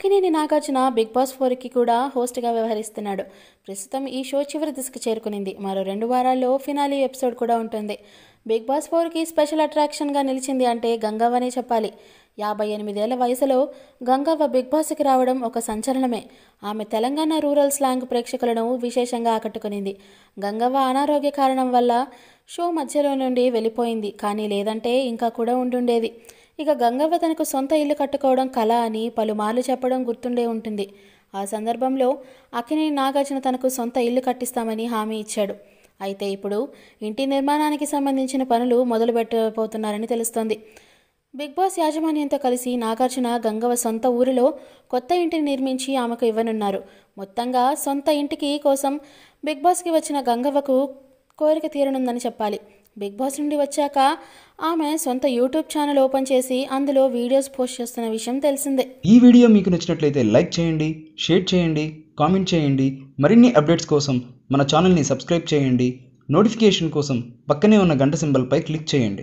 Akkineni Nagarjuna big Boss ఫోర్కి కూడా హోస్ట్గా వ్యవహరిస్తున్నాడు ప్రస్తుతం ఈ షో చివరి దిశకు చేరుకునింది మరో రెండు వారాల్లో ఫినాలీ ఎపిసోడ్ కూడా ఉంటుంది బిగ్ బాస్ ఫోర్కి స్పెషల్ అట్రాక్షన్గా నిలిచింది అంటే గంగవ్వనే చెప్పాలి యాభై ఎనిమిదేళ్ల వయసులో గంగవ్వ బిగ్ బాస్కి రావడం ఒక సంచలనమే ఆమె తెలంగాణ రూరల్ స్లాంగ్ ప్రేక్షకులను విశేషంగా ఆకట్టుకునింది గంగవ్వ అనారోగ్య కారణం వల్ల షో మధ్యలో నుండి వెళ్ళిపోయింది కానీ లేదంటే ఇంకా కూడా ఉండుండేది ఇక గంగవ్వ తనకు సొంత ఇల్లు కట్టుకోవడం కళ అని పలుమార్లు చెప్పడం గుర్తుండే ఉంటుంది ఆ సందర్భంలో అకిని నాగార్జున తనకు సొంత ఇల్లు కట్టిస్తామని హామీ ఇచ్చాడు అయితే ఇప్పుడు ఇంటి నిర్మాణానికి సంబంధించిన పనులు మొదలుపెట్టబోతున్నారని తెలుస్తోంది బిగ్ బాస్ యాజమాన్యంతో కలిసి నాగార్జున గంగవ సొంత ఊరిలో కొత్త ఇంటిని నిర్మించి ఆమెకు ఇవ్వనున్నారు మొత్తంగా సొంత ఇంటికి కోసం బిగ్ బాస్కి వచ్చిన గంగవ్వకు కోరిక తీరనుందని చెప్పాలి బిగ్ బాస్ నుండి వచ్చాక ఆమె సొంత యూట్యూబ్ ఛానల్ ఓపెన్ చేసి అందులో వీడియోస్ పోస్ట్ చేస్తున్న విషయం తెలిసిందే ఈ వీడియో మీకు నచ్చినట్లయితే లైక్ చేయండి షేర్ చేయండి కామెంట్ చేయండి మరిన్ని అప్డేట్స్ కోసం మన ఛానల్ని సబ్స్క్రైబ్ చేయండి నోటిఫికేషన్ కోసం పక్కనే ఉన్న గంట సింబల్పై క్లిక్ చేయండి